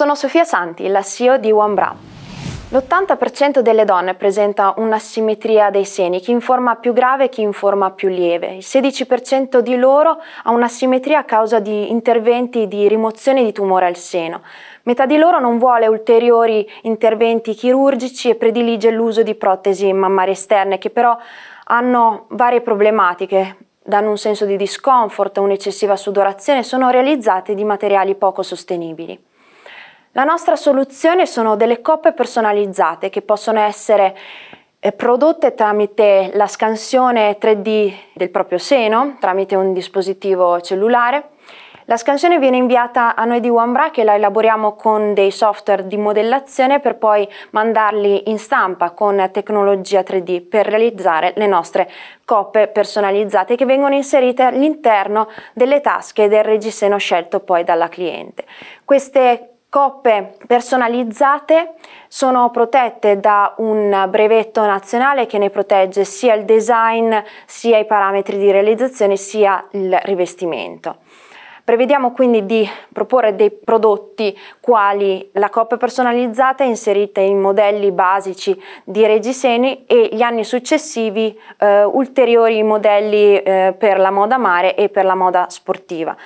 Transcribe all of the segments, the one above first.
Sono Sofia Santi, la CEO di One Bra. L'80% delle donne presenta un'asimmetria dei seni, chi in forma più grave e chi in forma più lieve. Il 16% di loro ha un'asimmetria a causa di interventi di rimozione di tumore al seno. Metà di loro non vuole ulteriori interventi chirurgici e predilige l'uso di protesi mammarie esterne, che però hanno varie problematiche, danno un senso di discomfort, un'eccessiva sudorazione, sono realizzate di materiali poco sostenibili. La nostra soluzione sono delle coppe personalizzate che possono essere eh, prodotte tramite la scansione 3D del proprio seno, tramite un dispositivo cellulare. La scansione viene inviata a noi di OneBra che la elaboriamo con dei software di modellazione per poi mandarli in stampa con tecnologia 3D per realizzare le nostre coppe personalizzate che vengono inserite all'interno delle tasche del reggiseno scelto poi dalla cliente. Queste Coppe personalizzate sono protette da un brevetto nazionale che ne protegge sia il design, sia i parametri di realizzazione, sia il rivestimento. Prevediamo quindi di proporre dei prodotti quali la coppa personalizzata inserita in modelli basici di reggiseni e gli anni successivi eh, ulteriori modelli eh, per la moda mare e per la moda sportiva.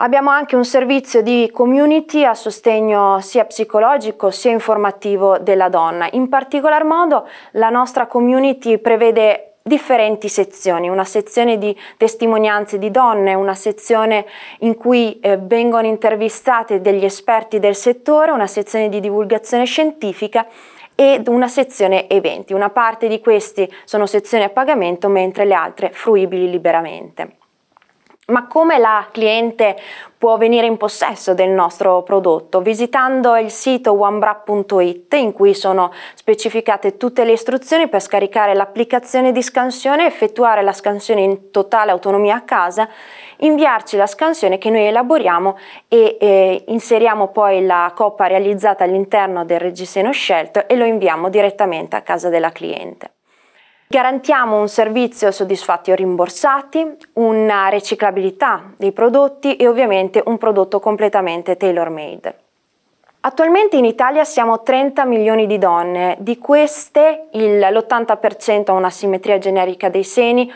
Abbiamo anche un servizio di community a sostegno sia psicologico sia informativo della donna. In particolar modo la nostra community prevede differenti sezioni, una sezione di testimonianze di donne, una sezione in cui eh, vengono intervistate degli esperti del settore, una sezione di divulgazione scientifica ed una sezione eventi. Una parte di questi sono sezioni a pagamento mentre le altre fruibili liberamente. Ma come la cliente può venire in possesso del nostro prodotto? Visitando il sito onebra.it in cui sono specificate tutte le istruzioni per scaricare l'applicazione di scansione, effettuare la scansione in totale autonomia a casa, inviarci la scansione che noi elaboriamo e eh, inseriamo poi la coppa realizzata all'interno del reggiseno scelto e lo inviamo direttamente a casa della cliente. Garantiamo un servizio soddisfatti o rimborsati, una riciclabilità dei prodotti e ovviamente un prodotto completamente tailor-made. Attualmente in Italia siamo 30 milioni di donne, di queste l'80% ha una simmetria generica dei seni,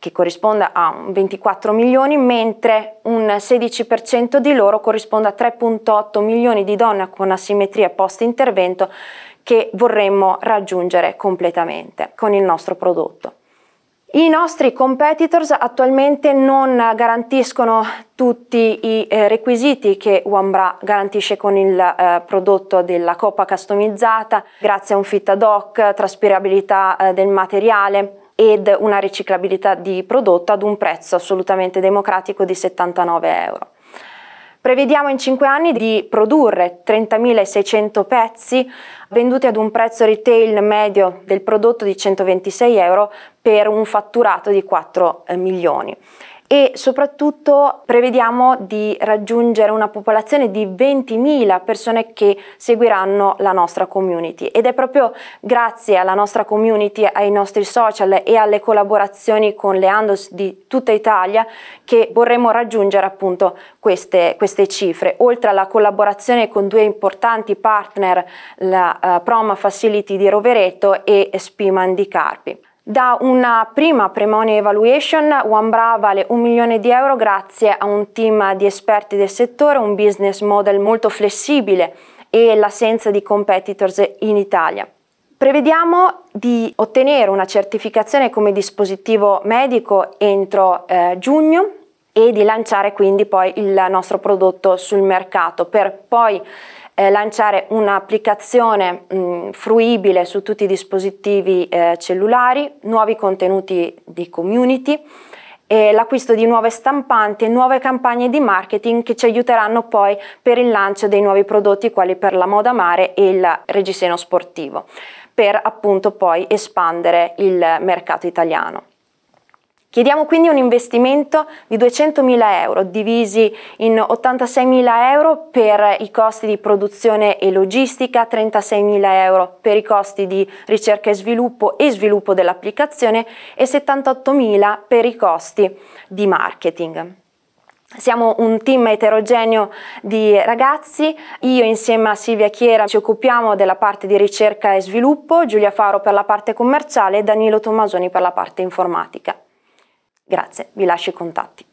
che corrisponde a 24 milioni, mentre un 16% di loro corrisponde a 3.8 milioni di donne con asimmetria post-intervento che vorremmo raggiungere completamente con il nostro prodotto. I nostri competitors attualmente non garantiscono tutti i eh, requisiti che OneBra garantisce con il eh, prodotto della coppa customizzata, grazie a un fit ad hoc, traspirabilità eh, del materiale ed una riciclabilità di prodotto ad un prezzo assolutamente democratico di 79 euro. Prevediamo in 5 anni di produrre 30.600 pezzi venduti ad un prezzo retail medio del prodotto di 126 euro per un fatturato di 4 eh, milioni e soprattutto prevediamo di raggiungere una popolazione di 20.000 persone che seguiranno la nostra community ed è proprio grazie alla nostra community, ai nostri social e alle collaborazioni con le Andos di tutta Italia che vorremmo raggiungere appunto queste, queste cifre, oltre alla collaborazione con due importanti partner, la uh, Prom Facility di Rovereto e Spiman di Carpi. Da una prima pre-money evaluation, OneBra vale un milione di euro grazie a un team di esperti del settore, un business model molto flessibile e l'assenza di competitors in Italia. Prevediamo di ottenere una certificazione come dispositivo medico entro eh, giugno e di lanciare quindi poi il nostro prodotto sul mercato per poi eh, lanciare un'applicazione mh, fruibile su tutti i dispositivi eh, cellulari, nuovi contenuti di community, l'acquisto di nuove stampanti, e nuove campagne di marketing che ci aiuteranno poi per il lancio dei nuovi prodotti quali per la moda mare e il reggiseno sportivo, per appunto poi espandere il mercato italiano. Chiediamo quindi un investimento di 200.000 euro divisi in 86.000 euro per i costi di produzione e logistica, 36.000 euro per i costi di ricerca e sviluppo e sviluppo dell'applicazione e 78.000 per i costi di marketing. Siamo un team eterogeneo di ragazzi, io insieme a Silvia Chiera ci occupiamo della parte di ricerca e sviluppo, Giulia Faro per la parte commerciale e Danilo Tommasoni per la parte informatica. Grazie, vi lascio i contatti.